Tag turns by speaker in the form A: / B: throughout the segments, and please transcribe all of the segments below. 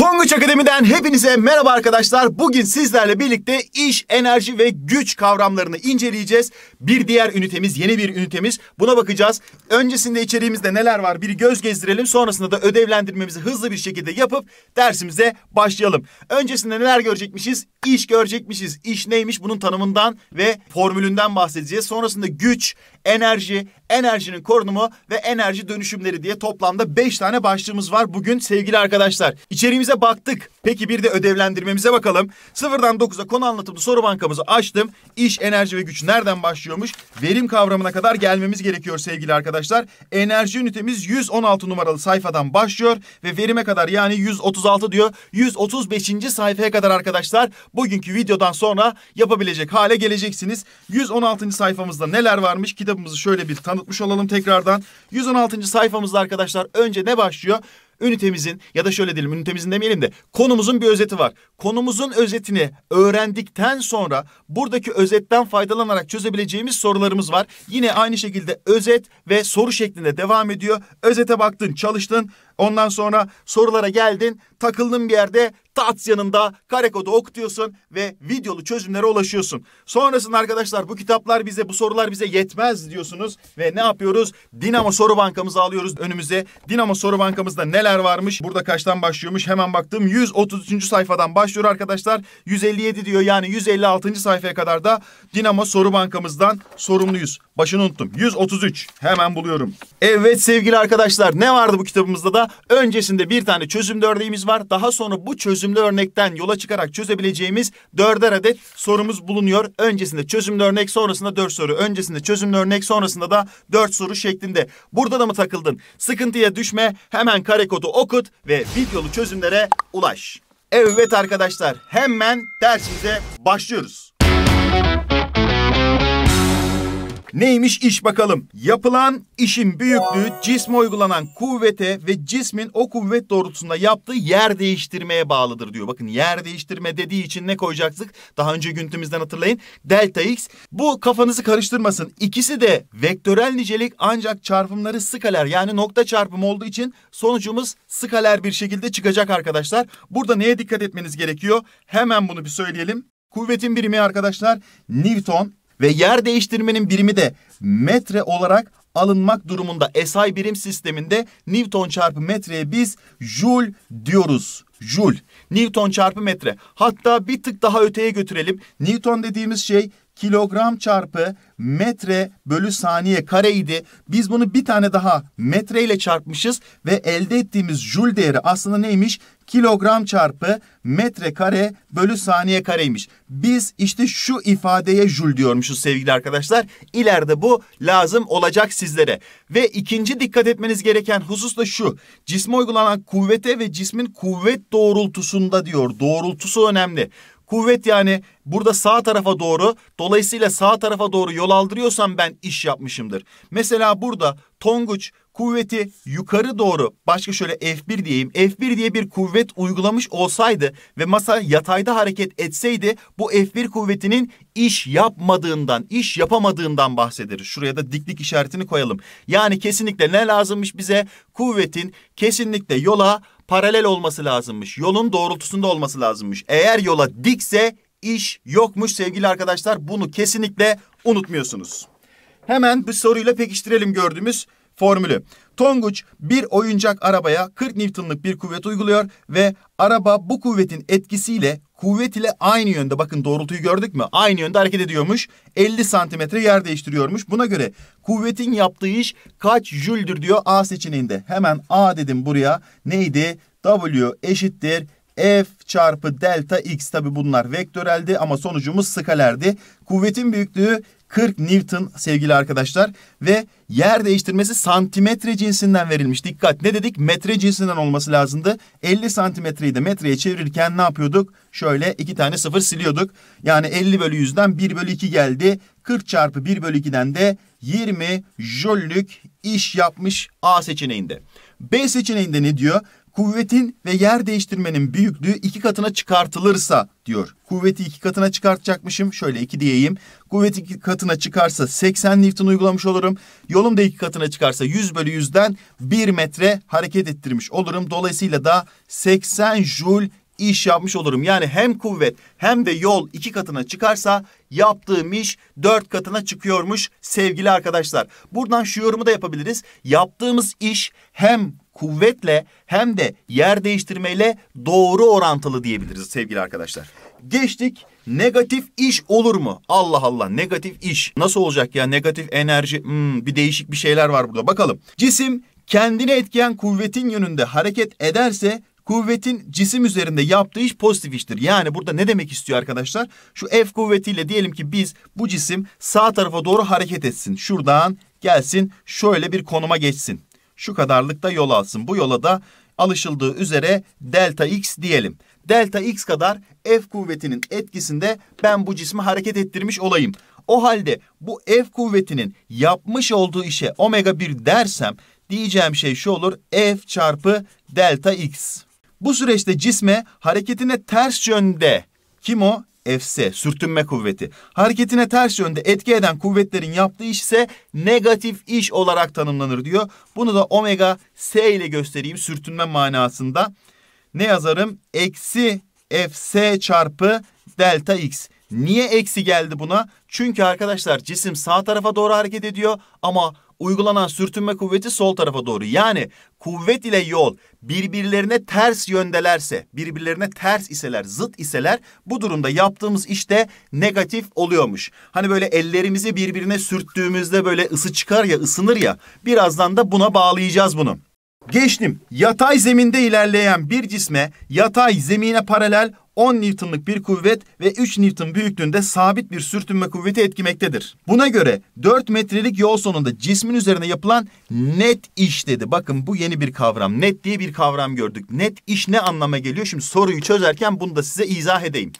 A: Tonguç Akademi'den hepinize merhaba arkadaşlar. Bugün sizlerle birlikte iş, enerji ve güç kavramlarını inceleyeceğiz. Bir diğer ünitemiz, yeni bir ünitemiz. Buna bakacağız. Öncesinde içeriğimizde neler var bir göz gezdirelim. Sonrasında da ödevlendirmemizi hızlı bir şekilde yapıp dersimize başlayalım. Öncesinde neler görecekmişiz? İş görecekmişiz. İş neymiş? Bunun tanımından ve formülünden bahsedeceğiz. Sonrasında güç, enerji, enerjinin korunumu ve enerji dönüşümleri diye toplamda beş tane başlığımız var bugün sevgili arkadaşlar. İçeriğimize baktık. Peki bir de ödevlendirmemize bakalım. Sıfırdan dokuza konu anlatımlı soru bankamızı açtım. İş, enerji ve güç nereden başlıyormuş? Verim kavramına kadar gelmemiz gerekiyor sevgili arkadaşlar. Enerji ünitemiz 116 numaralı sayfadan başlıyor ve verime kadar yani 136 diyor. 135. sayfaya kadar arkadaşlar bugünkü videodan sonra yapabilecek hale geleceksiniz. 116. sayfamızda neler varmış? Kitap kitabımızı şöyle bir tanıtmış olalım tekrardan. 116. sayfamızda arkadaşlar önce ne başlıyor? Ünitemizin ya da şöyle diyelim ünitemizin demeyelim de konumuzun bir özeti var. Konumuzun özetini öğrendikten sonra buradaki özetten faydalanarak çözebileceğimiz sorularımız var. Yine aynı şekilde özet ve soru şeklinde devam ediyor. Özete baktın çalıştın Ondan sonra sorulara geldin, takıldın bir yerde, tat yanında kare kodu okutuyorsun ve videolu çözümlere ulaşıyorsun. Sonrasında arkadaşlar bu kitaplar bize, bu sorular bize yetmez diyorsunuz ve ne yapıyoruz? Dinamo soru bankamızı alıyoruz önümüze. Dinamo soru bankamızda neler varmış? Burada kaçtan başlıyormuş? Hemen baktım. 133. sayfadan başlıyor arkadaşlar. 157 diyor yani 156. sayfaya kadar da Dinamo soru bankamızdan sorumluyuz. Başını unuttum. 133. Hemen buluyorum. Evet sevgili arkadaşlar ne vardı bu kitabımızda da? öncesinde bir tane çözümlü örneğimiz var. Daha sonra bu çözümlü örnekten yola çıkarak çözebileceğimiz dörder adet sorumuz bulunuyor. Öncesinde çözümlü örnek sonrasında dört soru. Öncesinde çözümlü örnek sonrasında da dört soru şeklinde. Burada da mı takıldın? Sıkıntıya düşme hemen kare kodu okut ve videolu çözümlere ulaş. Evet arkadaşlar hemen dersimize başlıyoruz. Neymiş iş bakalım. Yapılan işin büyüklüğü cisme uygulanan kuvvete ve cismin o kuvvet doğrultusunda yaptığı yer değiştirmeye bağlıdır diyor. Bakın yer değiştirme dediği için ne koyacaktık? Daha önce günümüzden hatırlayın. Delta x. Bu kafanızı karıştırmasın. İkisi de vektörel nicelik ancak çarpımları skaler yani nokta çarpımı olduğu için sonucumuz skaler bir şekilde çıkacak arkadaşlar. Burada neye dikkat etmeniz gerekiyor? Hemen bunu bir söyleyelim. Kuvvetin birimi arkadaşlar Newton ve yer değiştirmenin birimi de metre olarak alınmak durumunda. SI birim sisteminde Newton çarpı metreye biz Joule diyoruz. Joule. Newton çarpı metre. Hatta bir tık daha öteye götürelim. Newton dediğimiz şey kilogram çarpı metre bölü saniye kareydi. Biz bunu bir tane daha metre ile çarpmışız ve elde ettiğimiz jül değeri aslında neymiş? Kilogram çarpı metre kare bölü saniye kareymiş. Biz işte şu ifadeye jül diyormuşuz sevgili arkadaşlar. İleride bu lazım olacak sizlere. Ve ikinci dikkat etmeniz gereken husus da şu. Cisme uygulanan kuvvete ve cismin kuvvet doğrultusunda diyor. Doğrultusu önemli. Kuvvet yani Burada sağ tarafa doğru dolayısıyla sağ tarafa doğru yol aldırıyorsam ben iş yapmışımdır. Mesela burada Tonguç kuvveti yukarı doğru başka şöyle F1 diyeyim. F1 diye bir kuvvet uygulamış olsaydı ve masa yatayda hareket etseydi bu F1 kuvvetinin iş yapmadığından, iş yapamadığından bahsederiz. Şuraya da diklik işaretini koyalım. Yani kesinlikle ne lazımmış bize? Kuvvetin kesinlikle yola paralel olması lazımmış. Yolun doğrultusunda olması lazımmış. Eğer yola dikse iş yokmuş sevgili arkadaşlar. Bunu kesinlikle unutmuyorsunuz. Hemen bir soruyla pekiştirelim gördüğümüz formülü. Tonguç bir oyuncak arabaya 40 Newton'lık bir kuvvet uyguluyor ve araba bu kuvvetin etkisiyle kuvvet ile aynı yönde bakın doğrultuyu gördük mü? Aynı yönde hareket ediyormuş. 50 santimetre yer değiştiriyormuş. Buna göre kuvvetin yaptığı iş kaç jüldür diyor A seçeneğinde. Hemen A dedim buraya. Neydi? W eşittir F çarpı delta x tabi bunlar vektöreldi ama sonucumuz skalerdi. Kuvvetin büyüklüğü 40 Newton sevgili arkadaşlar ve yer değiştirmesi santimetre cinsinden verilmiş. Dikkat ne dedik? Metre cinsinden olması lazımdı. 50 santimetreyi de metreye çevirirken ne yapıyorduk? Şöyle iki tane sıfır siliyorduk. Yani 50 bölü 100'den 1 bölü 2 geldi. 40 çarpı 1 bölü 2'den de 20 jöllük iş yapmış A seçeneğinde. B seçeneğinde ne diyor? kuvvetin ve yer değiştirmenin büyüklüğü iki katına çıkartılırsa diyor. Kuvveti iki katına çıkartacakmışım. Şöyle iki diyeyim. Kuvvet iki katına çıkarsa 80 Newton uygulamış olurum. Yolum da iki katına çıkarsa 100 bölü 100'den 1 metre hareket ettirmiş olurum. Dolayısıyla da 80 joule iş yapmış olurum. Yani hem kuvvet hem de yol iki katına çıkarsa yaptığım iş dört katına çıkıyormuş sevgili arkadaşlar. Buradan şu yorumu da yapabiliriz. Yaptığımız iş hem kuvvetle hem de yer değiştirmeyle doğru orantılı diyebiliriz sevgili arkadaşlar. Geçtik negatif iş olur mu? Allah Allah negatif iş. Nasıl olacak ya negatif enerji hmm, bir değişik bir şeyler var burada bakalım. Cisim kendine etkiyen kuvvetin yönünde hareket ederse kuvvetin cisim üzerinde yaptığı iş pozitif iştir. Yani burada ne demek istiyor arkadaşlar? Şu F kuvvetiyle diyelim ki biz bu cisim sağ tarafa doğru hareket etsin. Şuradan gelsin şöyle bir konuma geçsin şu kadarlıkta yol alsın. Bu yola da alışıldığı üzere delta x diyelim. Delta x kadar F kuvvetinin etkisinde ben bu cismi hareket ettirmiş olayım. O halde bu F kuvvetinin yapmış olduğu işe omega 1 dersem diyeceğim şey şu olur. F çarpı delta x. Bu süreçte cisme hareketine ters yönde kim o? efse, sürtünme kuvveti. Hareketine ters yönde etki eden kuvvetlerin yaptığı iş ise negatif iş olarak tanımlanır diyor. Bunu da omega S ile göstereyim sürtünme manasında. Ne yazarım? Eksi fs çarpı delta x. Niye eksi geldi buna? Çünkü arkadaşlar cisim sağ tarafa doğru hareket ediyor ama uygulanan sürtünme kuvveti sol tarafa doğru. Yani kuvvet ile yol birbirlerine ters yöndelerse, birbirlerine ters iseler, zıt iseler bu durumda yaptığımız işte negatif oluyormuş. Hani böyle ellerimizi birbirine sürttüğümüzde böyle ısı çıkar ya, ısınır ya. Birazdan da buna bağlayacağız bunu. Geçtim. Yatay zeminde ilerleyen bir cisme yatay zemine paralel 10 newtonluk bir kuvvet ve 3 Newton büyüklüğünde sabit bir sürtünme kuvveti etkimektedir. Buna göre 4 metrelik yol sonunda cismin üzerine yapılan net iş dedi. Bakın bu yeni bir kavram. Net diye bir kavram gördük. Net iş ne anlama geliyor? Şimdi soruyu çözerken bunu da size izah edeyim.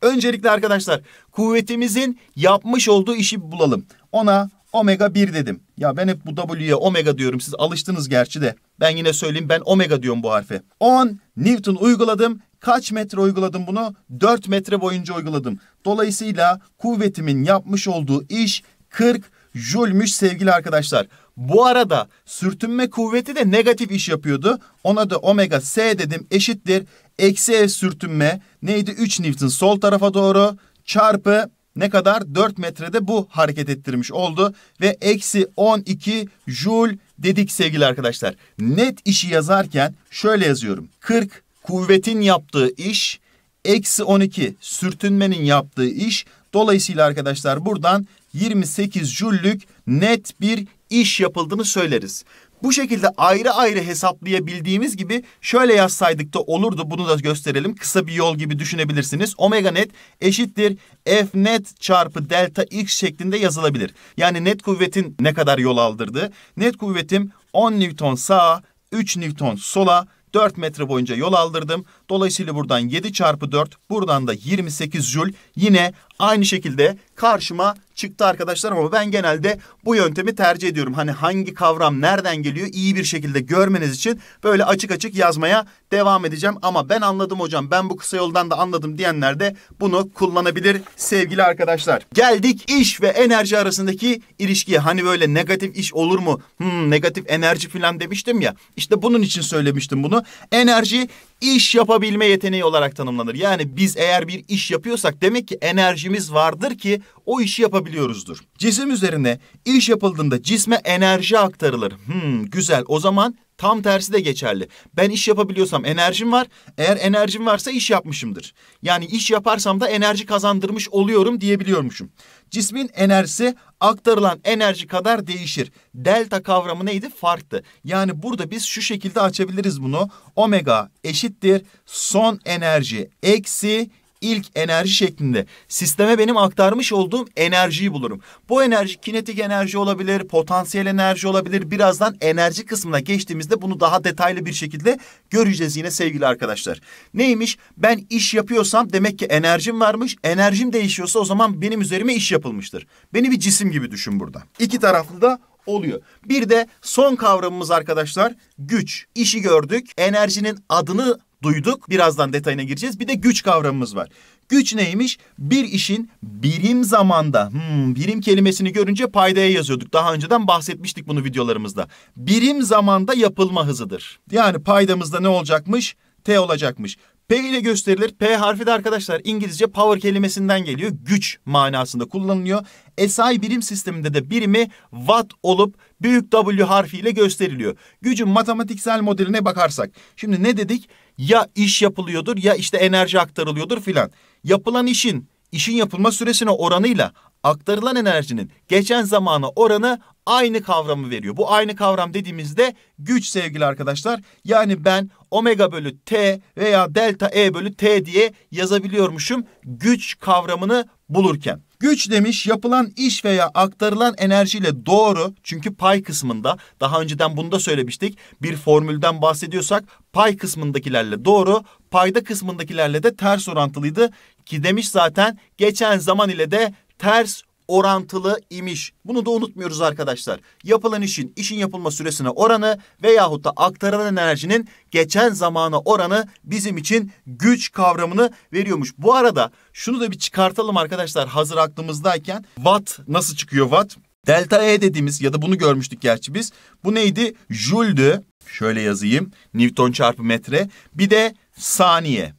A: Öncelikle arkadaşlar kuvvetimizin yapmış olduğu işi bulalım. Ona omega 1 dedim. Ya ben hep bu W'ye omega diyorum. Siz alıştınız gerçi de. Ben yine söyleyeyim ben omega diyorum bu harfe. 10 Newton uyguladım. Kaç metre uyguladım bunu? 4 metre boyunca uyguladım. Dolayısıyla kuvvetimin yapmış olduğu iş 40 Joule'müş sevgili arkadaşlar. Bu arada sürtünme kuvveti de negatif iş yapıyordu. Ona da omega S dedim eşittir. Eksi F sürtünme neydi? 3 Newton sol tarafa doğru çarpı ne kadar? 4 metrede bu hareket ettirmiş oldu ve eksi 12 joule dedik sevgili arkadaşlar. Net işi yazarken şöyle yazıyorum. 40 kuvvetin yaptığı iş eksi 12 sürtünmenin yaptığı iş. Dolayısıyla arkadaşlar buradan 28 jüllük net bir iş yapıldığını söyleriz. Bu şekilde ayrı ayrı hesaplayabildiğimiz gibi şöyle yazsaydık da olurdu. Bunu da gösterelim. Kısa bir yol gibi düşünebilirsiniz. Omega net eşittir F net çarpı delta x şeklinde yazılabilir. Yani net kuvvetin ne kadar yol aldırdı? Net kuvvetim 10 Newton sağa, 3 Newton sola, 4 metre boyunca yol aldırdım. Dolayısıyla buradan 7 çarpı 4, buradan da 28 jül. Yine aynı şekilde karşıma çıktı arkadaşlar ama ben genelde bu yöntemi tercih ediyorum. Hani hangi kavram nereden geliyor iyi bir şekilde görmeniz için böyle açık açık yazmaya devam edeceğim. Ama ben anladım hocam ben bu kısa yoldan da anladım diyenler de bunu kullanabilir sevgili arkadaşlar. Geldik iş ve enerji arasındaki ilişkiye. Hani böyle negatif iş olur mu? Hmm, negatif enerji falan demiştim ya. İşte bunun için söylemiştim bunu. Enerji iş yapabilme yeteneği olarak tanımlanır. Yani biz eğer bir iş yapıyorsak demek ki enerjimiz vardır ki o işi yapabiliyoruzdur. Cisim üzerine iş yapıldığında cisme enerji aktarılır. Hmm, güzel o zaman Tam tersi de geçerli. Ben iş yapabiliyorsam enerjim var. Eğer enerjim varsa iş yapmışımdır. Yani iş yaparsam da enerji kazandırmış oluyorum diyebiliyormuşum. Cismin enerjisi aktarılan enerji kadar değişir. Delta kavramı neydi? Farktı. Yani burada biz şu şekilde açabiliriz bunu. Omega eşittir son enerji eksi ilk enerji şeklinde sisteme benim aktarmış olduğum enerjiyi bulurum. Bu enerji kinetik enerji olabilir, potansiyel enerji olabilir. Birazdan enerji kısmına geçtiğimizde bunu daha detaylı bir şekilde göreceğiz yine sevgili arkadaşlar. Neymiş? Ben iş yapıyorsam demek ki enerjim varmış. Enerjim değişiyorsa o zaman benim üzerime iş yapılmıştır. Beni bir cisim gibi düşün burada. İki taraflı da oluyor. Bir de son kavramımız arkadaşlar güç. İşi gördük. Enerjinin adını duyduk. Birazdan detayına gireceğiz. Bir de güç kavramımız var. Güç neymiş? Bir işin birim zamanda, hmm, birim kelimesini görünce paydaya yazıyorduk. Daha önceden bahsetmiştik bunu videolarımızda. Birim zamanda yapılma hızıdır. Yani paydamızda ne olacakmış? T olacakmış. P ile gösterilir. P harfi de arkadaşlar İngilizce power kelimesinden geliyor. Güç manasında kullanılıyor. SI birim sisteminde de birimi watt olup büyük W harfi ile gösteriliyor. Gücün matematiksel modeline bakarsak. Şimdi ne dedik? Ya iş yapılıyordur ya işte enerji aktarılıyordur filan. Yapılan işin işin yapılma süresine oranıyla aktarılan enerjinin geçen zamana oranı aynı kavramı veriyor. Bu aynı kavram dediğimizde güç sevgili arkadaşlar. Yani ben omega bölü t veya delta e bölü t diye yazabiliyormuşum güç kavramını bulurken. Güç demiş yapılan iş veya aktarılan enerjiyle doğru çünkü pay kısmında daha önceden bunu da söylemiştik bir formülden bahsediyorsak pay kısmındakilerle doğru payda kısmındakilerle de ters orantılıydı ki demiş zaten geçen zaman ile de ters orantılı imiş. Bunu da unutmuyoruz arkadaşlar. Yapılan işin işin yapılma süresine oranı veyahut da aktarılan enerjinin geçen zamana oranı bizim için güç kavramını veriyormuş. Bu arada şunu da bir çıkartalım arkadaşlar hazır aklımızdayken. Watt nasıl çıkıyor watt? Delta E dediğimiz ya da bunu görmüştük gerçi biz. Bu neydi? Joule'dü. Şöyle yazayım. Newton çarpı metre. Bir de saniye.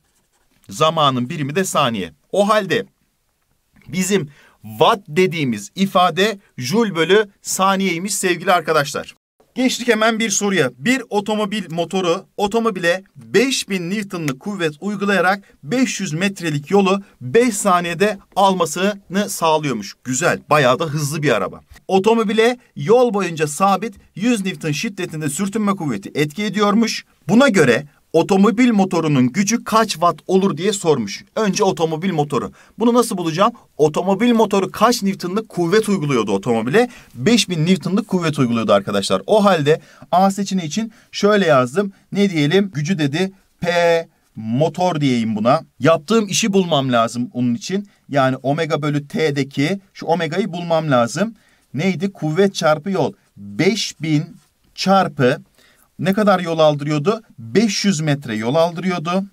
A: Zamanın birimi de saniye. O halde bizim Watt dediğimiz ifade jül bölü saniyeymiş sevgili arkadaşlar. Geçtik hemen bir soruya. Bir otomobil motoru otomobile 5000 Newton'lık kuvvet uygulayarak 500 metrelik yolu 5 saniyede almasını sağlıyormuş. Güzel, bayağı da hızlı bir araba. Otomobile yol boyunca sabit 100 Newton şiddetinde sürtünme kuvveti etki ediyormuş. Buna göre otomobil motorunun gücü kaç watt olur diye sormuş. Önce otomobil motoru. Bunu nasıl bulacağım? Otomobil motoru kaç newtonluk kuvvet uyguluyordu otomobile? 5000 newtonluk kuvvet uyguluyordu arkadaşlar. O halde A seçeneği için şöyle yazdım. Ne diyelim? Gücü dedi P motor diyeyim buna. Yaptığım işi bulmam lazım onun için. Yani omega bölü T'deki şu omega'yı bulmam lazım. Neydi? Kuvvet çarpı yol. 5000 çarpı ne kadar yol aldırıyordu? 500 metre yol aldırıyordu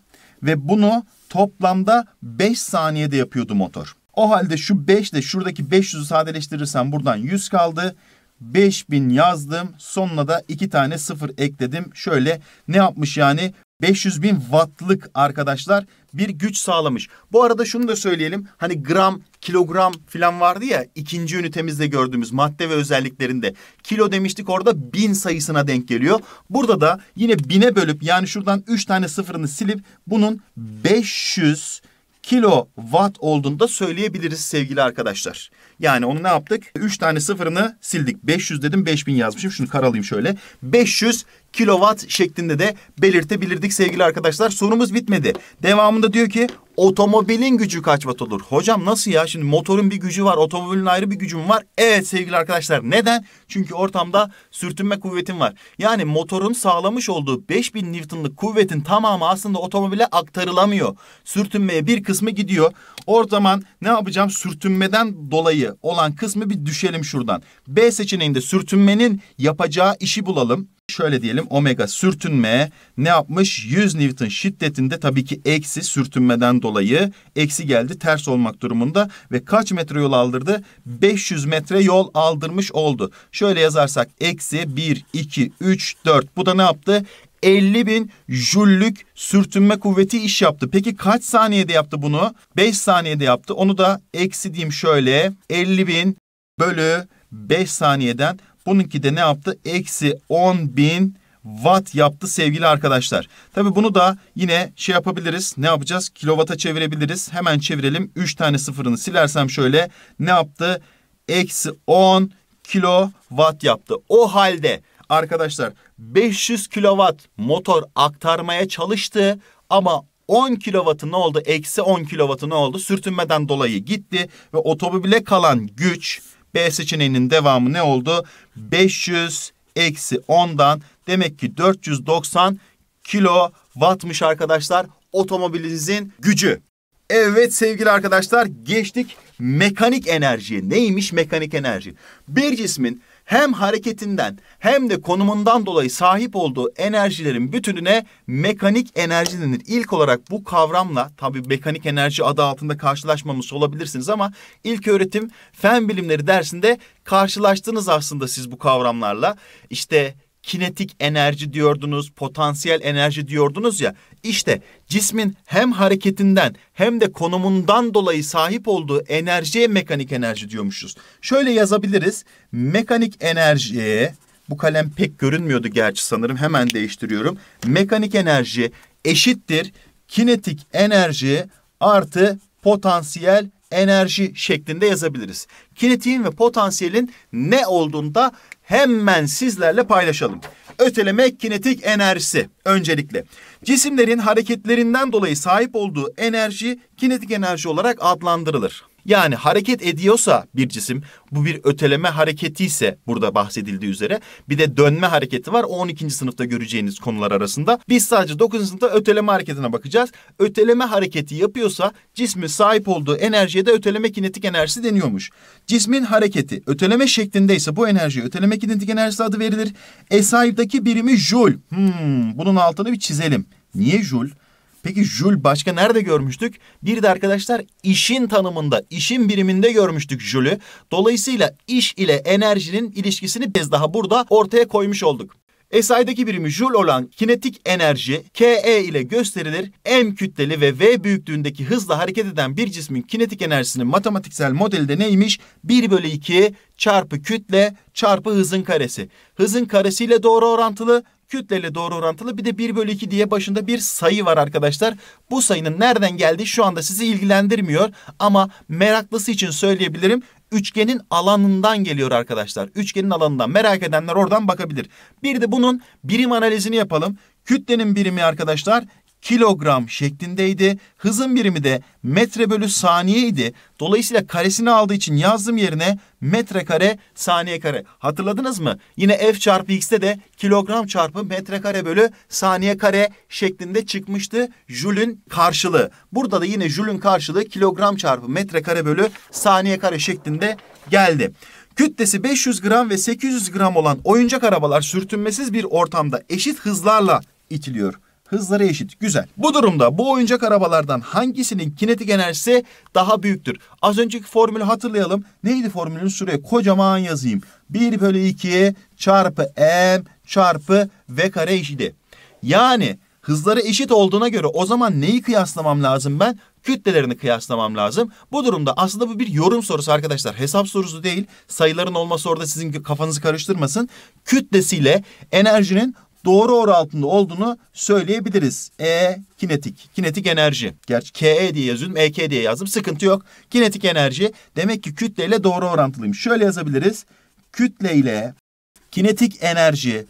A: ve bunu toplamda 5 saniyede yapıyordu motor. O halde şu 5 ile şuradaki 500'ü sadeleştirirsem buradan 100 kaldı. 5000 yazdım. Sonuna da 2 tane 0 ekledim. Şöyle ne yapmış yani? 500 bin wattlık arkadaşlar bir güç sağlamış. Bu arada şunu da söyleyelim. Hani gram, kilogram falan vardı ya ikinci ünitemizde gördüğümüz madde ve özelliklerinde. Kilo demiştik orada bin sayısına denk geliyor. Burada da yine bine bölüp yani şuradan üç tane sıfırını silip bunun 500 kilo watt olduğunu da söyleyebiliriz sevgili arkadaşlar. Yani onu ne yaptık? 3 tane sıfırını sildik. 500 dedim 5000 yazmışım. Şunu karalayayım şöyle. 500 kilowatt şeklinde de belirtebilirdik sevgili arkadaşlar. Sorumuz bitmedi. Devamında diyor ki Otomobilin gücü kaç watt olur? Hocam nasıl ya? Şimdi motorun bir gücü var, otomobilin ayrı bir gücü mü var? Evet sevgili arkadaşlar. Neden? Çünkü ortamda sürtünme kuvvetim var. Yani motorun sağlamış olduğu 5000 Newton'lık kuvvetin tamamı aslında otomobile aktarılamıyor. Sürtünmeye bir kısmı gidiyor. O zaman ne yapacağım? Sürtünmeden dolayı olan kısmı bir düşelim şuradan. B seçeneğinde sürtünmenin yapacağı işi bulalım şöyle diyelim omega sürtünme ne yapmış? 100 Newton şiddetinde tabii ki eksi sürtünmeden dolayı eksi geldi ters olmak durumunda ve kaç metre yol aldırdı? 500 metre yol aldırmış oldu. Şöyle yazarsak eksi 1, 2, 3, 4 bu da ne yaptı? 50 bin jüllük sürtünme kuvveti iş yaptı. Peki kaç saniyede yaptı bunu? 5 saniyede yaptı. Onu da eksi diyeyim şöyle 50 bin bölü 5 saniyeden bununki de ne yaptı? Eksi 10 bin watt yaptı sevgili arkadaşlar. Tabi bunu da yine şey yapabiliriz. Ne yapacağız? Kilovata çevirebiliriz. Hemen çevirelim. 3 tane sıfırını silersem şöyle ne yaptı? Eksi 10 kilowatt yaptı. O halde arkadaşlar 500 kilowatt motor aktarmaya çalıştı ama 10 kilovatı ne oldu? Eksi 10 kilovatı ne oldu? Sürtünmeden dolayı gitti ve otomobile kalan güç B seçeneğinin devamı ne oldu? 500 eksi 10'dan Demek ki 490 kilo wattmış arkadaşlar otomobilinizin gücü. Evet sevgili arkadaşlar geçtik mekanik enerjiye. Neymiş mekanik enerji? Bir cismin hem hareketinden hem de konumundan dolayı sahip olduğu enerjilerin bütününe mekanik enerji denir. İlk olarak bu kavramla tabi mekanik enerji adı altında karşılaşmamış olabilirsiniz ama ilk öğretim fen bilimleri dersinde karşılaştınız aslında siz bu kavramlarla. İşte kinetik enerji diyordunuz, potansiyel enerji diyordunuz ya. İşte cismin hem hareketinden hem de konumundan dolayı sahip olduğu enerjiye mekanik enerji diyormuşuz. Şöyle yazabiliriz. Mekanik enerjiye bu kalem pek görünmüyordu gerçi sanırım. Hemen değiştiriyorum. Mekanik enerji eşittir kinetik enerji artı potansiyel enerji şeklinde yazabiliriz. Kinetiğin ve potansiyelin ne olduğunda hemen sizlerle paylaşalım. Öteleme kinetik enerjisi öncelikle. Cisimlerin hareketlerinden dolayı sahip olduğu enerji kinetik enerji olarak adlandırılır. Yani hareket ediyorsa bir cisim bu bir öteleme hareketi ise burada bahsedildiği üzere bir de dönme hareketi var. O 12. sınıfta göreceğiniz konular arasında. Biz sadece 9. sınıfta öteleme hareketine bakacağız. Öteleme hareketi yapıyorsa cismin sahip olduğu enerjiye de öteleme kinetik enerjisi deniyormuş. Cismin hareketi öteleme şeklinde ise bu enerjiye öteleme kinetik enerjisi adı verilir. E sahipteki birimi joule. Hmm, bunun altını bir çizelim. Niye joule? Peki jül başka nerede görmüştük? Bir de arkadaşlar işin tanımında, işin biriminde görmüştük jülü. Dolayısıyla iş ile enerjinin ilişkisini biz daha burada ortaya koymuş olduk. SI'daki birimi jül olan kinetik enerji KE ile gösterilir. M kütleli ve V büyüklüğündeki hızla hareket eden bir cismin kinetik enerjisinin matematiksel modeli de neymiş? 1 bölü 2 çarpı kütle çarpı hızın karesi. Hızın karesiyle doğru orantılı kütleyle doğru orantılı bir de 1 bölü 2 diye başında bir sayı var arkadaşlar. Bu sayının nereden geldiği şu anda sizi ilgilendirmiyor ama meraklısı için söyleyebilirim üçgenin alanından geliyor arkadaşlar. Üçgenin alanından merak edenler oradan bakabilir. Bir de bunun birim analizini yapalım. Kütlenin birimi arkadaşlar kilogram şeklindeydi. Hızın birimi de metre bölü saniye idi. Dolayısıyla karesini aldığı için yazdım yerine metre kare saniye kare. Hatırladınız mı? Yine f çarpı x'te de kilogram çarpı metre kare bölü saniye kare şeklinde çıkmıştı Jül'ün karşılığı. Burada da yine Jül'ün karşılığı kilogram çarpı metre kare bölü saniye kare şeklinde geldi. Kütlesi 500 gram ve 800 gram olan oyuncak arabalar sürtünmesiz bir ortamda eşit hızlarla itiliyor hızları eşit. Güzel. Bu durumda bu oyuncak arabalardan hangisinin kinetik enerjisi daha büyüktür? Az önceki formülü hatırlayalım. Neydi formülün? Şuraya kocaman yazayım. 1 bölü 2 çarpı m çarpı v kare eşidi. Yani hızları eşit olduğuna göre o zaman neyi kıyaslamam lazım ben? Kütlelerini kıyaslamam lazım. Bu durumda aslında bu bir yorum sorusu arkadaşlar. Hesap sorusu değil. Sayıların olması orada sizin kafanızı karıştırmasın. Kütlesiyle enerjinin doğru oru olduğunu söyleyebiliriz. E kinetik, kinetik enerji. Gerçi KE diye yazıyordum, EK diye yazdım. Sıkıntı yok. Kinetik enerji demek ki kütleyle doğru orantılıymış. Şöyle yazabiliriz. Kütleyle kinetik enerji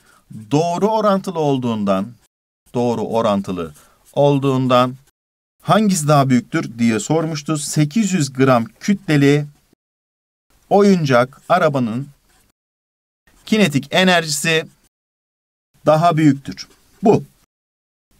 A: doğru orantılı olduğundan doğru orantılı olduğundan hangisi daha büyüktür diye sormuştuz. 800 gram kütleli oyuncak arabanın kinetik enerjisi daha büyüktür. Bu.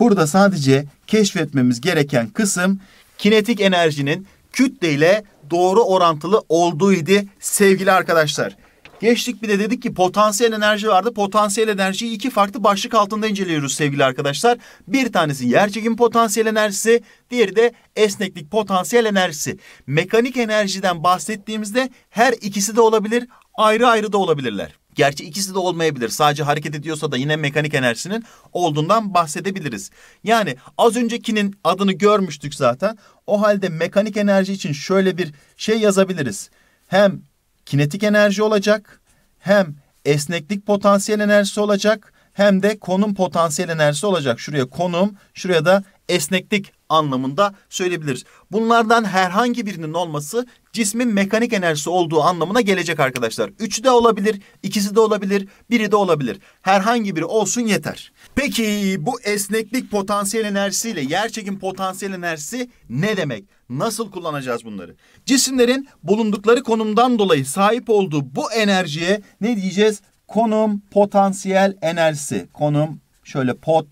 A: Burada sadece keşfetmemiz gereken kısım kinetik enerjinin kütleyle doğru orantılı olduğu sevgili arkadaşlar. Geçtik bir de dedik ki potansiyel enerji vardı. Potansiyel enerjiyi iki farklı başlık altında inceliyoruz sevgili arkadaşlar. Bir tanesi yerçekim potansiyel enerjisi, diğeri de esneklik potansiyel enerjisi. Mekanik enerjiden bahsettiğimizde her ikisi de olabilir, ayrı ayrı da olabilirler. Gerçi ikisi de olmayabilir. Sadece hareket ediyorsa da yine mekanik enerjisinin olduğundan bahsedebiliriz. Yani az öncekinin adını görmüştük zaten. O halde mekanik enerji için şöyle bir şey yazabiliriz. Hem kinetik enerji olacak, hem esneklik potansiyel enerjisi olacak, hem de konum potansiyel enerjisi olacak. Şuraya konum, şuraya da esneklik anlamında söyleyebiliriz. Bunlardan herhangi birinin olması cismin mekanik enerjisi olduğu anlamına gelecek arkadaşlar. Üçü de olabilir, ikisi de olabilir, biri de olabilir. Herhangi biri olsun yeter. Peki bu esneklik potansiyel enerjisiyle yerçekim potansiyel enerjisi ne demek? Nasıl kullanacağız bunları? Cisimlerin bulundukları konumdan dolayı sahip olduğu bu enerjiye ne diyeceğiz? Konum potansiyel enerjisi. Konum şöyle pot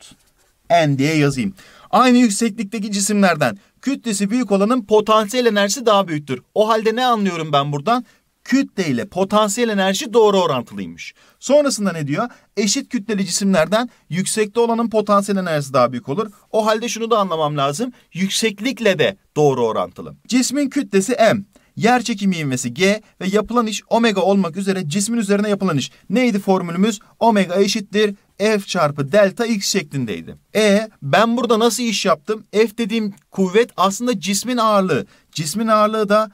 A: en diye yazayım. Aynı yükseklikteki cisimlerden kütlesi büyük olanın potansiyel enerjisi daha büyüktür. O halde ne anlıyorum ben buradan? Kütle ile potansiyel enerji doğru orantılıymış. Sonrasında ne diyor? Eşit kütleli cisimlerden yüksekte olanın potansiyel enerjisi daha büyük olur. O halde şunu da anlamam lazım. Yükseklikle de doğru orantılı. Cismin kütlesi M yer çekimi ivmesi G ve yapılan iş omega olmak üzere cismin üzerine yapılan iş. Neydi formülümüz? Omega eşittir f çarpı delta x şeklindeydi. E ben burada nasıl iş yaptım? F dediğim kuvvet aslında cismin ağırlığı. Cismin ağırlığı da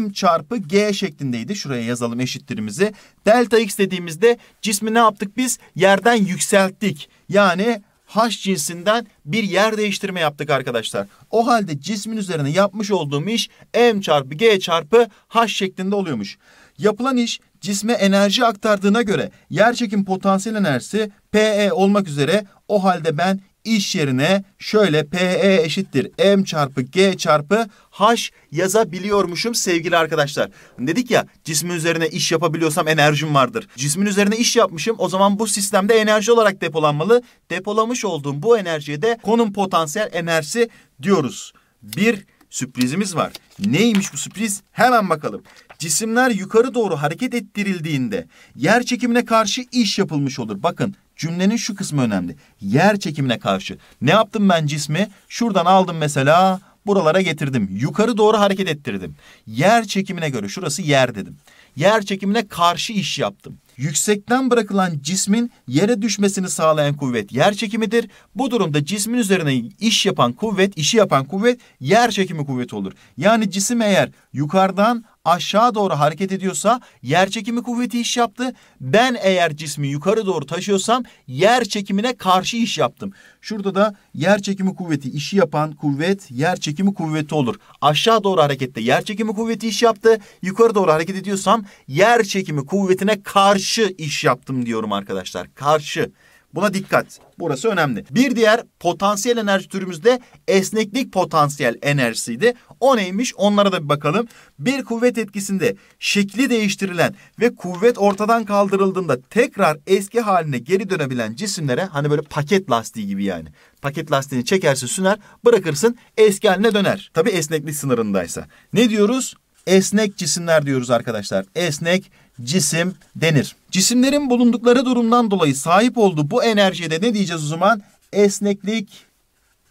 A: m çarpı g şeklindeydi. Şuraya yazalım eşittirimizi. Delta x dediğimizde cismi ne yaptık biz? Yerden yükselttik. Yani H cinsinden bir yer değiştirme yaptık arkadaşlar. O halde cismin üzerine yapmış olduğum iş M çarpı G çarpı H şeklinde oluyormuş. Yapılan iş cisme enerji aktardığına göre yerçekim potansiyel enerjisi PE olmak üzere o halde ben iş yerine şöyle PE eşittir M çarpı G çarpı H yazabiliyormuşum sevgili arkadaşlar. Dedik ya cismin üzerine iş yapabiliyorsam enerjim vardır. Cismin üzerine iş yapmışım o zaman bu sistemde enerji olarak depolanmalı. Depolamış olduğum bu enerjiye de konum potansiyel enerjisi diyoruz. Bir sürprizimiz var. Neymiş bu sürpriz? Hemen bakalım. Cisimler yukarı doğru hareket ettirildiğinde yer çekimine karşı iş yapılmış olur. Bakın Cümlenin şu kısmı önemli. Yer çekimine karşı. Ne yaptım ben cismi? Şuradan aldım mesela buralara getirdim. Yukarı doğru hareket ettirdim. Yer çekimine göre şurası yer dedim. Yer çekimine karşı iş yaptım. Yüksekten bırakılan cismin yere düşmesini sağlayan kuvvet yer çekimidir. Bu durumda cismin üzerine iş yapan kuvvet, işi yapan kuvvet yer çekimi kuvveti olur. Yani cisim eğer yukarıdan aşağı doğru hareket ediyorsa yer çekimi kuvveti iş yaptı. Ben eğer cismi yukarı doğru taşıyorsam yer çekimine karşı iş yaptım. Şurada da yer çekimi kuvveti işi yapan kuvvet yer çekimi kuvveti olur. Aşağı doğru harekette yer çekimi kuvveti iş yaptı. Yukarı doğru hareket ediyorsam yer çekimi kuvvetine karşı iş yaptım diyorum arkadaşlar. Karşı. Buna dikkat. Burası önemli. Bir diğer potansiyel enerji türümüz de esneklik potansiyel enerjisiydi. O neymiş? Onlara da bir bakalım. Bir kuvvet etkisinde şekli değiştirilen ve kuvvet ortadan kaldırıldığında tekrar eski haline geri dönebilen cisimlere hani böyle paket lastiği gibi yani. Paket lastiğini çekersin süner bırakırsın eski haline döner. Tabi esneklik sınırındaysa. Ne diyoruz? Esnek cisimler diyoruz arkadaşlar. Esnek cisim denir. Cisimlerin bulundukları durumdan dolayı sahip olduğu bu enerjide ne diyeceğiz o zaman? Esneklik,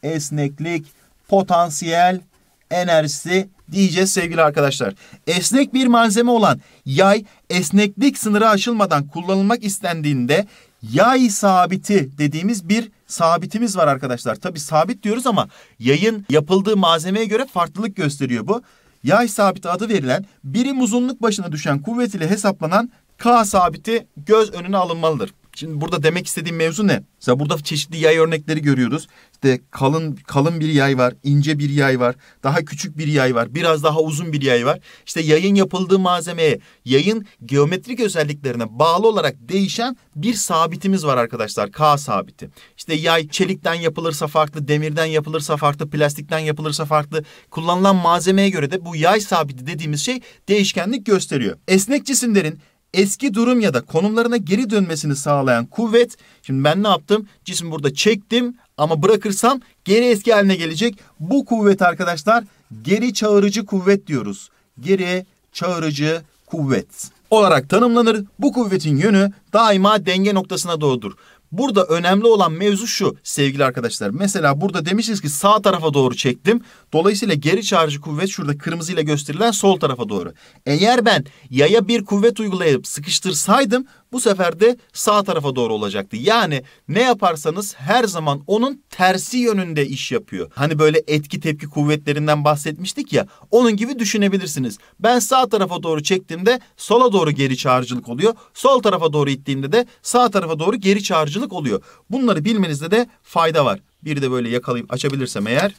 A: esneklik, potansiyel enerjisi diyeceğiz sevgili arkadaşlar. Esnek bir malzeme olan yay esneklik sınırı aşılmadan kullanılmak istendiğinde yay sabiti dediğimiz bir sabitimiz var arkadaşlar. Tabi sabit diyoruz ama yayın yapıldığı malzemeye göre farklılık gösteriyor bu yay sabiti adı verilen birim uzunluk başına düşen kuvvet ile hesaplanan K sabiti göz önüne alınmalıdır. Şimdi burada demek istediğim mevzu ne? Mesela burada çeşitli yay örnekleri görüyoruz. İşte kalın kalın bir yay var, ince bir yay var, daha küçük bir yay var, biraz daha uzun bir yay var. İşte yayın yapıldığı malzemeye, yayın geometrik özelliklerine bağlı olarak değişen bir sabitimiz var arkadaşlar. K sabiti. İşte yay çelikten yapılırsa farklı, demirden yapılırsa farklı, plastikten yapılırsa farklı. Kullanılan malzemeye göre de bu yay sabiti dediğimiz şey değişkenlik gösteriyor. Esnek cisimlerin eski durum ya da konumlarına geri dönmesini sağlayan kuvvet. Şimdi ben ne yaptım? Cismi burada çektim ama bırakırsam geri eski haline gelecek. Bu kuvvet arkadaşlar geri çağırıcı kuvvet diyoruz. Geri çağırıcı kuvvet olarak tanımlanır. Bu kuvvetin yönü daima denge noktasına doğrudur. Burada önemli olan mevzu şu sevgili arkadaşlar. Mesela burada demişiz ki sağ tarafa doğru çektim. Dolayısıyla geri çarjı kuvvet şurada kırmızıyla gösterilen sol tarafa doğru. Eğer ben yaya bir kuvvet uygulayıp sıkıştırsaydım bu sefer de sağ tarafa doğru olacaktı. Yani ne yaparsanız her zaman onun tersi yönünde iş yapıyor. Hani böyle etki tepki kuvvetlerinden bahsetmiştik ya onun gibi düşünebilirsiniz. Ben sağ tarafa doğru çektiğimde sola doğru geri çağrıcılık oluyor. Sol tarafa doğru ittiğimde de sağ tarafa doğru geri çağrıcılık oluyor. Bunları bilmenizde de fayda var. Bir de böyle yakalayıp açabilirsem eğer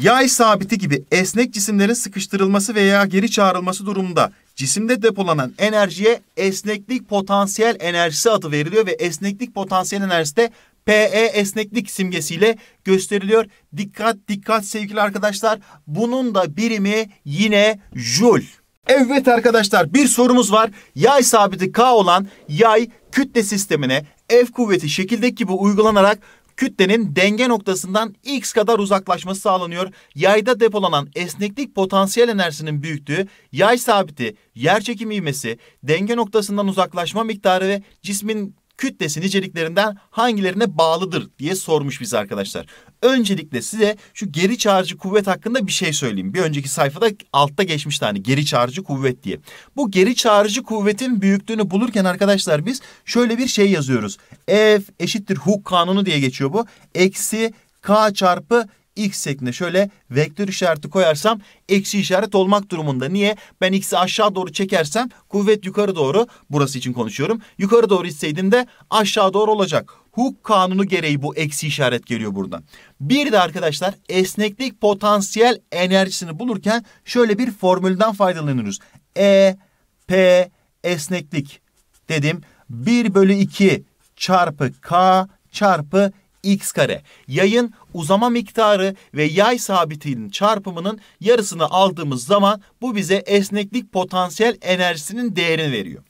A: yay sabiti gibi esnek cisimlerin sıkıştırılması veya geri çağrılması durumunda Cisimde depolanan enerjiye esneklik potansiyel enerjisi adı veriliyor ve esneklik potansiyel enerjisi de PE esneklik simgesiyle gösteriliyor. Dikkat dikkat sevgili arkadaşlar. Bunun da birimi yine Joule. Evet arkadaşlar bir sorumuz var. Yay sabiti K olan yay kütle sistemine F kuvveti şekildeki gibi uygulanarak kütlenin denge noktasından x kadar uzaklaşması sağlanıyor. Yayda depolanan esneklik potansiyel enerjisinin büyüklüğü, yay sabiti, yer çekimi ivmesi, denge noktasından uzaklaşma miktarı ve cismin kütlesi niceliklerinden hangilerine bağlıdır diye sormuş bize arkadaşlar. Öncelikle size şu geri çağırıcı kuvvet hakkında bir şey söyleyeyim. Bir önceki sayfada altta geçmişti hani geri çağırıcı kuvvet diye. Bu geri çağırıcı kuvvetin büyüklüğünü bulurken arkadaşlar biz şöyle bir şey yazıyoruz. F eşittir Hooke kanunu diye geçiyor bu. Eksi K çarpı x şeklinde şöyle vektör işareti koyarsam eksi işaret olmak durumunda. Niye? Ben x'i aşağı doğru çekersem kuvvet yukarı doğru burası için konuşuyorum. Yukarı doğru itseydim de aşağı doğru olacak. Hook kanunu gereği bu eksi işaret geliyor buradan. Bir de arkadaşlar esneklik potansiyel enerjisini bulurken şöyle bir formülden faydalanıyoruz. E, P, esneklik dedim. 1 bölü 2 çarpı K çarpı x kare. Yayın uzama miktarı ve yay sabitinin çarpımının yarısını aldığımız zaman bu bize esneklik potansiyel enerjisinin değerini veriyor.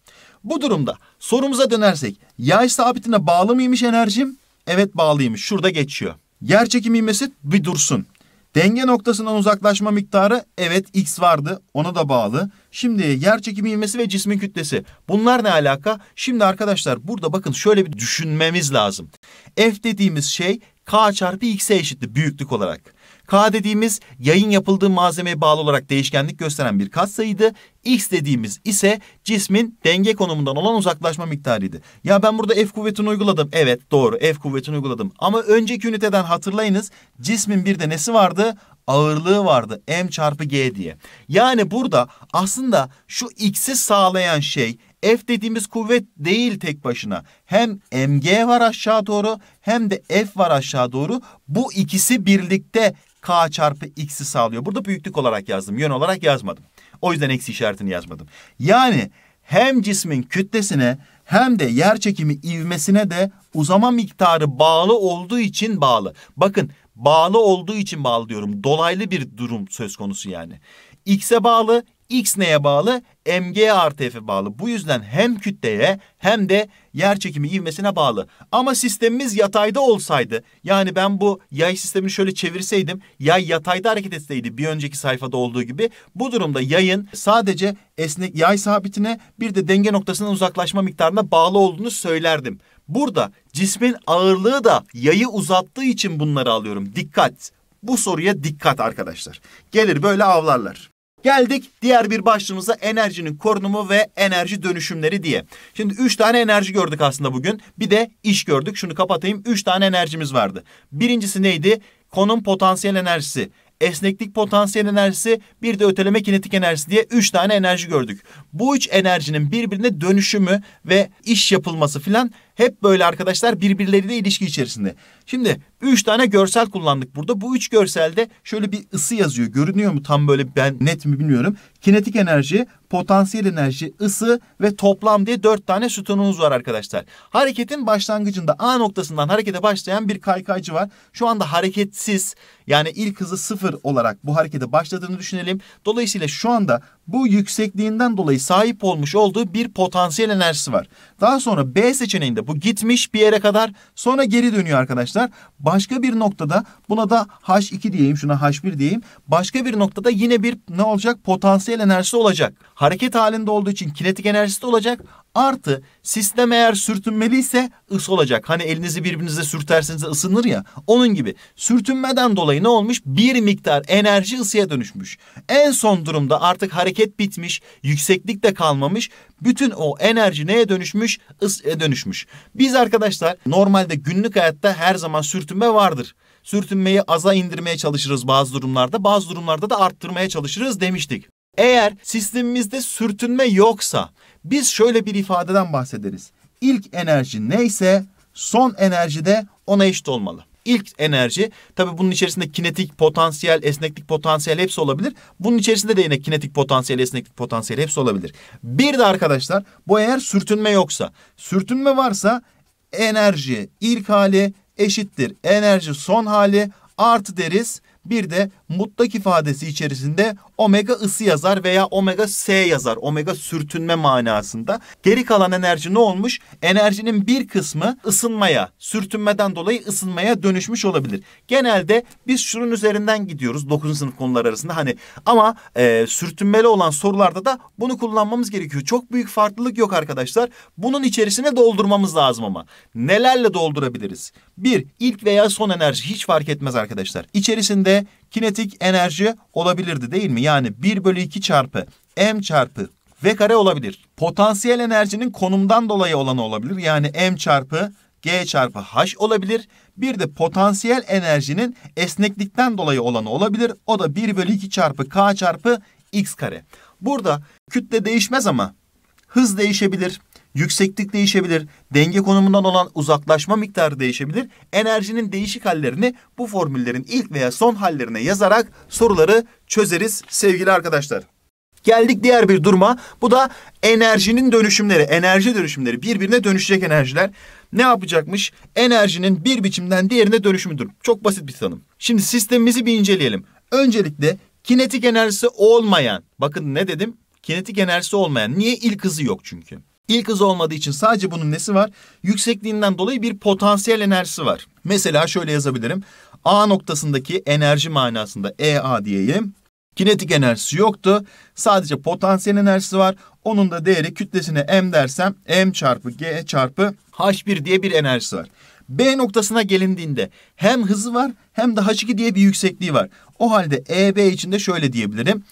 A: Bu durumda sorumuza dönersek yay sabitine bağlı mıymış enerjim? Evet bağlıymış. Şurada geçiyor. Yer çekimi ivmesi bir dursun. Denge noktasından uzaklaşma miktarı evet x vardı ona da bağlı. Şimdi yer çekimi ivmesi ve cismin kütlesi. Bunlar ne alaka? Şimdi arkadaşlar burada bakın şöyle bir düşünmemiz lazım. F dediğimiz şey K çarpı X'e eşittir büyüklük olarak. K dediğimiz yayın yapıldığı malzemeye bağlı olarak değişkenlik gösteren bir katsayıydı. X dediğimiz ise cismin denge konumundan olan uzaklaşma miktarıydı. Ya ben burada F kuvvetini uyguladım. Evet doğru F kuvvetini uyguladım. Ama önceki üniteden hatırlayınız cismin bir de nesi vardı? Ağırlığı vardı m çarpı g diye. Yani burada aslında şu x'i sağlayan şey F dediğimiz kuvvet değil tek başına. Hem mg var aşağı doğru hem de F var aşağı doğru. Bu ikisi birlikte K çarpı X'i sağlıyor. Burada büyüklük olarak yazdım. Yön olarak yazmadım. O yüzden eksi işaretini yazmadım. Yani hem cismin kütlesine hem de yer çekimi ivmesine de uzama miktarı bağlı olduğu için bağlı. Bakın bağlı olduğu için bağlı diyorum. Dolaylı bir durum söz konusu yani. X'e bağlı, X neye bağlı? MG artı F'e bağlı. Bu yüzden hem kütleye hem de yer çekimi ivmesine bağlı. Ama sistemimiz yatayda olsaydı yani ben bu yay sistemini şöyle çevirseydim yay yatayda hareket etseydi bir önceki sayfada olduğu gibi bu durumda yayın sadece esnek yay sabitine bir de denge noktasından uzaklaşma miktarına bağlı olduğunu söylerdim. Burada cismin ağırlığı da yayı uzattığı için bunları alıyorum. Dikkat. Bu soruya dikkat arkadaşlar. Gelir böyle avlarlar. Geldik diğer bir başlığımıza enerjinin korunumu ve enerji dönüşümleri diye. Şimdi üç tane enerji gördük aslında bugün. Bir de iş gördük. Şunu kapatayım. Üç tane enerjimiz vardı. Birincisi neydi? Konum potansiyel enerjisi esneklik potansiyel enerjisi, bir de öteleme kinetik enerjisi diye üç tane enerji gördük. Bu üç enerjinin birbirine dönüşümü ve iş yapılması filan hep böyle arkadaşlar birbirleriyle ilişki içerisinde. Şimdi üç tane görsel kullandık burada. Bu üç görselde şöyle bir ısı yazıyor. Görünüyor mu tam böyle ben net mi bilmiyorum. Kinetik enerji, potansiyel enerji, ısı ve toplam diye dört tane sütunumuz var arkadaşlar. Hareketin başlangıcında A noktasından harekete başlayan bir kaykaycı var. Şu anda hareketsiz yani ilk hızı sıfır olarak bu harekete başladığını düşünelim. Dolayısıyla şu anda bu yüksekliğinden dolayı sahip olmuş olduğu bir potansiyel enerjisi var. Daha sonra B seçeneğinde bu gitmiş bir yere kadar sonra geri dönüyor arkadaşlar. Başka bir noktada buna da H2 diyeyim şuna H1 diyeyim. Başka bir noktada yine bir ne olacak potansiyel enerjisi olacak. Hareket halinde olduğu için kinetik enerjisi de olacak Artı sistem eğer sürtünmeliyse ısı olacak. Hani elinizi birbirinize sürterseniz ısınır ya. Onun gibi sürtünmeden dolayı ne olmuş? Bir miktar enerji ısıya dönüşmüş. En son durumda artık hareket bitmiş. Yükseklik de kalmamış. Bütün o enerji neye dönüşmüş? Isıya dönüşmüş. Biz arkadaşlar normalde günlük hayatta her zaman sürtünme vardır sürtünmeyi aza indirmeye çalışırız bazı durumlarda, bazı durumlarda da arttırmaya çalışırız demiştik. Eğer sistemimizde sürtünme yoksa biz şöyle bir ifadeden bahsederiz. İlk enerji neyse son enerji de ona eşit olmalı. İlk enerji tabii bunun içerisinde kinetik potansiyel, esneklik potansiyel hepsi olabilir. Bunun içerisinde de yine kinetik potansiyel, esneklik potansiyel hepsi olabilir. Bir de arkadaşlar bu eğer sürtünme yoksa, sürtünme varsa enerji ilk hali eşittir enerji son hali artı deriz bir de mutlak ifadesi içerisinde omega ısı yazar veya omega S yazar. Omega sürtünme manasında. Geri kalan enerji ne olmuş? Enerjinin bir kısmı ısınmaya, sürtünmeden dolayı ısınmaya dönüşmüş olabilir. Genelde biz şunun üzerinden gidiyoruz 9. sınıf konular arasında hani ama e, sürtünmeli olan sorularda da bunu kullanmamız gerekiyor. Çok büyük farklılık yok arkadaşlar. Bunun içerisine doldurmamız lazım ama. Nelerle doldurabiliriz? Bir, ilk veya son enerji hiç fark etmez arkadaşlar. İçerisinde de kinetik enerji olabilirdi değil mi? Yani 1 bölü 2 çarpı m çarpı v kare olabilir. Potansiyel enerjinin konumdan dolayı olanı olabilir. Yani m çarpı g çarpı h olabilir. Bir de potansiyel enerjinin esneklikten dolayı olanı olabilir. O da 1 bölü 2 çarpı k çarpı x kare. Burada kütle değişmez ama hız değişebilir. Yükseklik değişebilir. Denge konumundan olan uzaklaşma miktarı değişebilir. Enerjinin değişik hallerini bu formüllerin ilk veya son hallerine yazarak soruları çözeriz sevgili arkadaşlar. Geldik diğer bir duruma. Bu da enerjinin dönüşümleri, enerji dönüşümleri birbirine dönüşecek enerjiler. Ne yapacakmış? Enerjinin bir biçimden diğerine dönüşümüdür. Çok basit bir tanım. Şimdi sistemimizi bir inceleyelim. Öncelikle kinetik enerjisi olmayan, bakın ne dedim? Kinetik enerjisi olmayan. Niye? ilk hızı yok çünkü. İlk hız olmadığı için sadece bunun nesi var? Yüksekliğinden dolayı bir potansiyel enerjisi var. Mesela şöyle yazabilirim. A noktasındaki enerji manasında EA diyeyim. Kinetik enerjisi yoktu. Sadece potansiyel enerjisi var. Onun da değeri kütlesine M dersem M çarpı G çarpı H1 diye bir enerjisi var. B noktasına gelindiğinde hem hızı var hem de H2 diye bir yüksekliği var. O halde EB için de şöyle diyebilirim.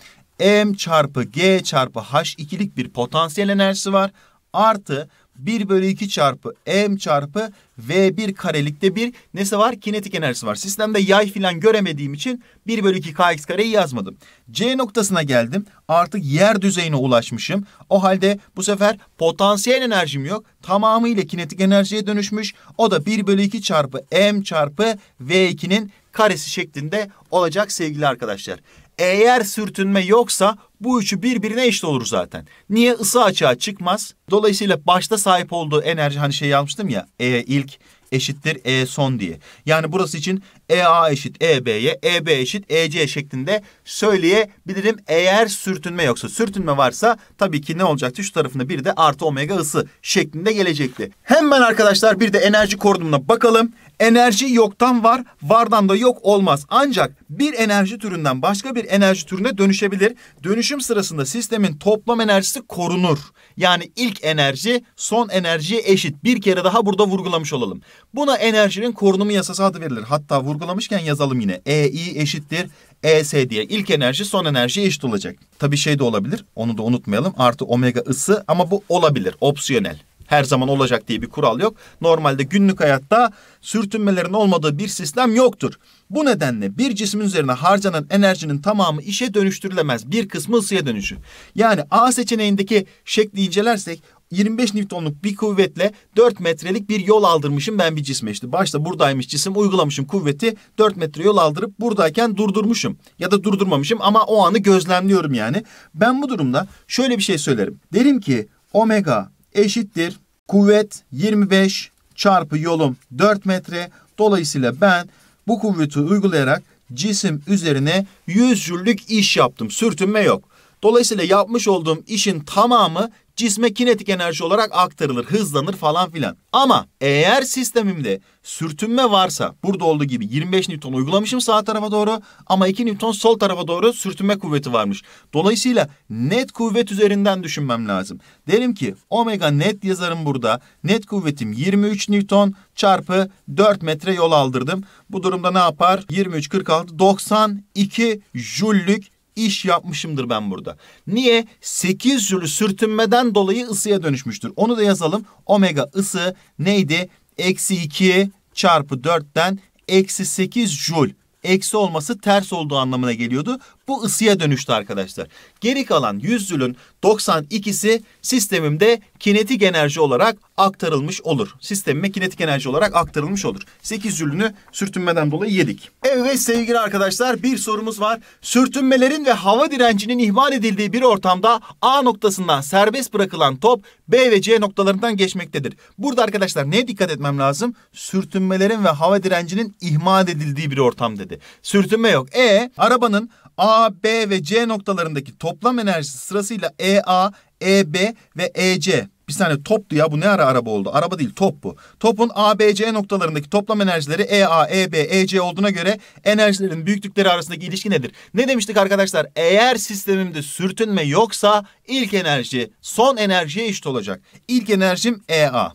A: M çarpı G çarpı H2'lik bir potansiyel enerjisi var artı 1 bölü 2 çarpı m çarpı v1 karelikte bir nesi var? Kinetik enerjisi var. Sistemde yay filan göremediğim için 1 bölü 2 kx kareyi yazmadım. C noktasına geldim. Artık yer düzeyine ulaşmışım. O halde bu sefer potansiyel enerjim yok. Tamamıyla kinetik enerjiye dönüşmüş. O da 1 bölü 2 çarpı m çarpı v2'nin karesi şeklinde olacak sevgili arkadaşlar. Eğer sürtünme yoksa bu üçü birbirine eşit olur zaten. Niye? ısı açığa çıkmaz. Dolayısıyla başta sahip olduğu enerji hani şey almıştım ya E ilk eşittir E son diye. Yani burası için EA eşit EB'ye, EB eşit EC şeklinde söyleyebilirim. Eğer sürtünme yoksa, sürtünme varsa tabii ki ne olacaktı? Şu tarafında bir de artı omega ısı şeklinde gelecekti. Hemen arkadaşlar bir de enerji korunumuna bakalım. Enerji yoktan var, vardan da yok olmaz. Ancak bir enerji türünden başka bir enerji türüne dönüşebilir. Dönüşüm sırasında sistemin toplam enerjisi korunur. Yani ilk enerji son enerjiye eşit. Bir kere daha burada vurgulamış olalım. Buna enerjinin korunumu yasası adı verilir. Hatta vurgulamışken yazalım yine. EI eşittir ES diye ilk enerji son enerjiye eşit olacak. Tabii şey de olabilir. Onu da unutmayalım. Artı omega ısı ama bu olabilir. Opsiyonel her zaman olacak diye bir kural yok. Normalde günlük hayatta sürtünmelerin olmadığı bir sistem yoktur. Bu nedenle bir cismin üzerine harcanan enerjinin tamamı işe dönüştürülemez. Bir kısmı ısıya dönüşür. Yani A seçeneğindeki şekli incelersek 25 Newton'luk bir kuvvetle 4 metrelik bir yol aldırmışım ben bir cisme işte. Başta buradaymış cisim uygulamışım kuvveti 4 metre yol aldırıp buradayken durdurmuşum. Ya da durdurmamışım ama o anı gözlemliyorum yani. Ben bu durumda şöyle bir şey söylerim. Derim ki omega eşittir. Kuvvet 25 çarpı yolum 4 metre. Dolayısıyla ben bu kuvveti uygulayarak cisim üzerine 100 jüllük iş yaptım. Sürtünme yok. Dolayısıyla yapmış olduğum işin tamamı cisme kinetik enerji olarak aktarılır, hızlanır falan filan. Ama eğer sistemimde sürtünme varsa burada olduğu gibi 25 Newton uygulamışım sağ tarafa doğru ama 2 Newton sol tarafa doğru sürtünme kuvveti varmış. Dolayısıyla net kuvvet üzerinden düşünmem lazım. Derim ki omega net yazarım burada. Net kuvvetim 23 Newton çarpı 4 metre yol aldırdım. Bu durumda ne yapar? 23, 46, 92 jüllük iş yapmışımdır ben burada. Niye? 8 jülü sürtünmeden dolayı ısıya dönüşmüştür. Onu da yazalım. Omega ısı neydi? Eksi 2 çarpı 4'ten eksi 8 jül. Eksi olması ters olduğu anlamına geliyordu. Bu ısıya dönüştü arkadaşlar. Geri kalan yüzdülün 92'si sistemimde kinetik enerji olarak aktarılmış olur. Sistemime kinetik enerji olarak aktarılmış olur. 8 jülünü sürtünmeden dolayı yedik. Evet sevgili arkadaşlar bir sorumuz var. Sürtünmelerin ve hava direncinin ihmal edildiği bir ortamda A noktasından serbest bırakılan top B ve C noktalarından geçmektedir. Burada arkadaşlar neye dikkat etmem lazım? Sürtünmelerin ve hava direncinin ihmal edildiği bir ortam dedi. Sürtünme yok. E arabanın A, B ve C noktalarındaki toplam enerjisi sırasıyla EA, EB ve EC. Bir saniye toptu ya bu ne ara araba oldu? Araba değil top bu. Topun A, B, C noktalarındaki toplam enerjileri EA, EB, EC olduğuna göre enerjilerin büyüklükleri arasındaki ilişki nedir? Ne demiştik arkadaşlar? Eğer sistemimde sürtünme yoksa ilk enerji son enerjiye eşit olacak. İlk enerjim EA.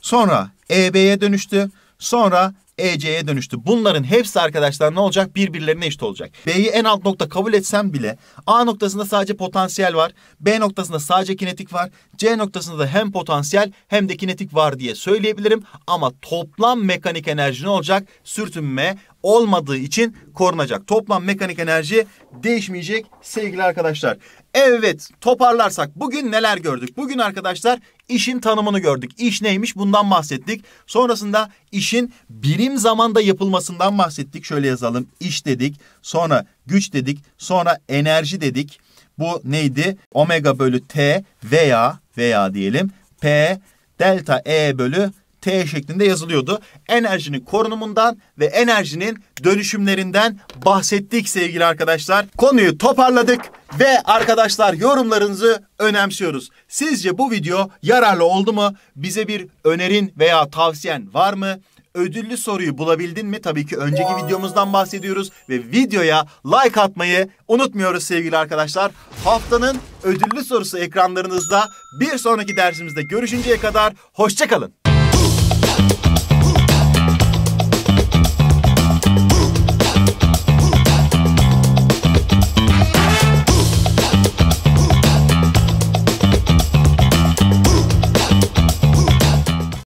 A: Sonra EB'ye dönüştü. Sonra EC'ye dönüştü. Bunların hepsi arkadaşlar ne olacak? Birbirlerine eşit olacak. B'yi en alt nokta kabul etsem bile A noktasında sadece potansiyel var. B noktasında sadece kinetik var. C noktasında da hem potansiyel hem de kinetik var diye söyleyebilirim. Ama toplam mekanik enerji ne olacak? Sürtünme olmadığı için korunacak. Toplam mekanik enerji değişmeyecek sevgili arkadaşlar. Evet toparlarsak bugün neler gördük? Bugün arkadaşlar işin tanımını gördük. İş neymiş bundan bahsettik. Sonrasında işin birim zamanda yapılmasından bahsettik. Şöyle yazalım iş dedik sonra güç dedik sonra enerji dedik. Bu neydi? Omega bölü T veya veya diyelim P delta E bölü T şeklinde yazılıyordu. Enerjinin korunumundan ve enerjinin dönüşümlerinden bahsettik sevgili arkadaşlar. Konuyu toparladık ve arkadaşlar yorumlarınızı önemsiyoruz. Sizce bu video yararlı oldu mu? Bize bir önerin veya tavsiyen var mı? ödüllü soruyu bulabildin mi? Tabii ki önceki videomuzdan bahsediyoruz ve videoya like atmayı unutmuyoruz sevgili arkadaşlar. Haftanın ödüllü sorusu ekranlarınızda. Bir sonraki dersimizde görüşünceye kadar hoşçakalın.